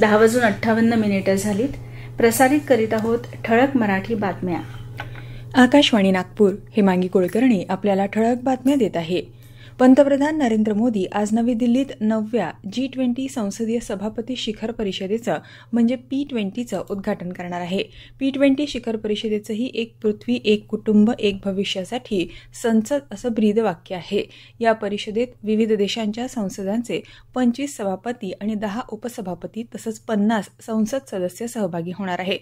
दहा वाजून अठ्ठावन्न मिनिटं झालीत प्रसारित करीत आहोत ठळक मराठी बातम्या आकाशवाणी नागपूर हे मांगी कुलकर्णी आपल्याला ठळक बातम्या देत आहे पंतप्रधान नरेंद्र मोदी आज नवी दिल्लीत नवव्या जी ट्वेंटी संसदीय सभापती शिखर परिषदेचं म्हणजे पी ट्वेंटीचं उद्घाटन करणार आहे पी ट्वेंटी शिखर परिषदेचंही एक पृथ्वी एक कुटुंब एक भविष्यासाठी संसद असं ब्रीद वाक्य आहे या परिषदेत विविध देशांच्या संसदांचे पंचवीस सभापती आणि दहा उपसभापती तसंच पन्नास संसद सदस्य सहभागी होणार आहे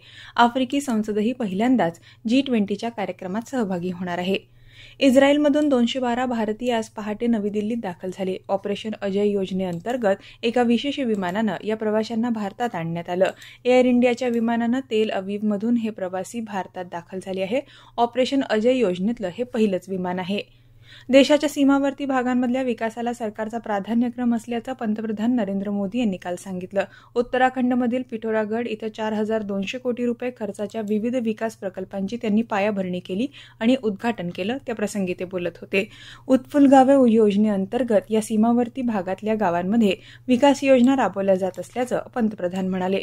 आफ्रिकी संसदही पहिल्यांदाच जी ट्वेंटीच्या कार्यक्रमात सहभागी होणार आहे इस्रायलमधून दोनशे बारा भारतीय आज पहाटे नवी दिल्लीत दाखल झाले ऑपरेशन अजय योजनेअंतर्गत एका विशेष विमानानं या प्रवाशांना भारतात आणण्यात आलं एअर इंडियाच्या विमानानं तेल अवीवमधून हे प्रवासी भारतात दाखल झाले आहे ऑपरेशन अजय योजनेतलं हे पहिलंच विमान आहे देशाच्या सीमावर्ती भागांमधल्या विकासाला सरकारचा प्राधान्यक्रम असल्याचं पंतप्रधान नरेंद्र मोदी यांनी काल सांगितलं उत्तराखंडमधील पिठोरागड इथं चार हजार दोनशे कोटी रुपये खर्चाच्या विविध विकास प्रकल्पांची त्यांनी पायाभरणी केली आणि उद्घाटन केलं त्याप्रसंगी ते बोलत होते उत्फुल गावे योजनेअंतर्गत या सीमावर्ती भागातल्या गावांमध्ये विकास योजना राबवल्या जात असल्याचं पंतप्रधान म्हणाले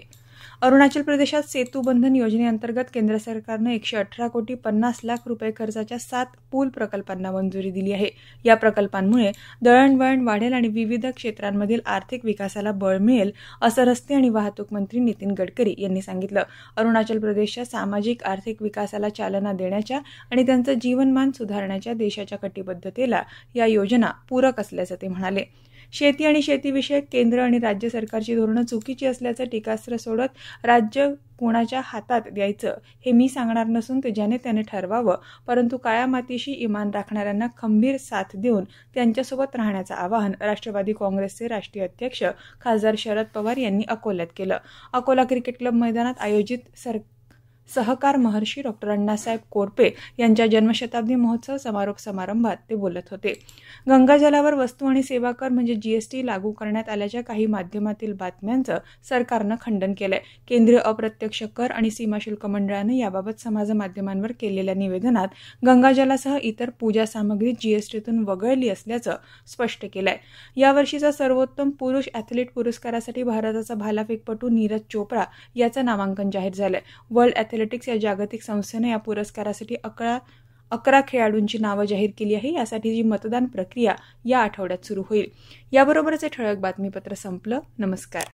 अरुणाचल प्रदेशात बंधन योजनेअंतर्गत केंद्र सरकारनं एकशे अठरा कोटी पन्नास लाख रुपये खर्चाच्या सात पूल प्रकल्पांना मंजुरी दिली आहे या प्रकल्पांमुळे दळणवळण वाढेल आणि विविध क्षेत्रांमधील आर्थिक विकासाला बळ मिळेल असं रस्ते आणि वाहतूक मंत्री नितीन गडकरी यांनी सांगितलं अरुणाचल प्रदेशच्या सामाजिक आर्थिक विकासाला चालना देण्याच्या आणि त्यांचं जीवनमान सुधारण्याच्या देशाच्या कटिबद्धतेला या योजना पूरक असल्याचं ते म्हणाले शेती आणि शेतीविषयक केंद्र आणि राज्य सरकारची धोरणं चुकीची असल्याचं टीकास्त्र सोडत राज्य कोणाच्या हातात द्यायचं हे मी सांगणार नसून ते ज्याने त्याने ठरवावं परंतु काळ्या मातीशी इमान राखणाऱ्यांना खंबीर साथ देऊन त्यांच्यासोबत राहण्याचं आवाहन राष्ट्रवादी काँग्रेसचे राष्ट्रीय अध्यक्ष खासदार शरद पवार यांनी अकोल्यात केलं अकोला क्रिकेट क्लब मैदानात आयोजित सर सहकार महर्षी डॉक्टर अण्णासाहेब कोरपे यांच्या जन्मशताब्दी महोत्सव समारोप समारंभात ते बोलत होते गंगाजलावर वस्तू आणि सेवा कर म्हणजे जीएसटी लागू करण्यात आल्याच्या काही माध्यमातील बातम्यांचं सरकारनं खंडन केलंय केंद्रीय अप्रत्यक्ष कर आणि सीमाशुल्क मंडळानं याबाबत समाज माध्यमांवर केलेल्या निवेदनात गंगाजलासह इतर पूजा सामग्री जीएसटीतून वगळली असल्याचं स्पष्ट केलंय यावर्षीचा सर्वोत्तम पुरुष अॅथलीट पुरस्कारासाठी भारताचा भालाफेकपटू नीरज चोप्रा याचं नामांकन जाहीर झालंय वर्ल्ड ॲथलेटिक्स या जागतिक संस्थेने या पुरस्कारासाठी अकरा अकरा खेळाडूंची नावं जाहीर केली आहे यासाठी जी मतदान प्रक्रिया या आठवड्यात सुरू होईल याबरोबरच हे ठळक बातमीपत्र संपलं नमस्कार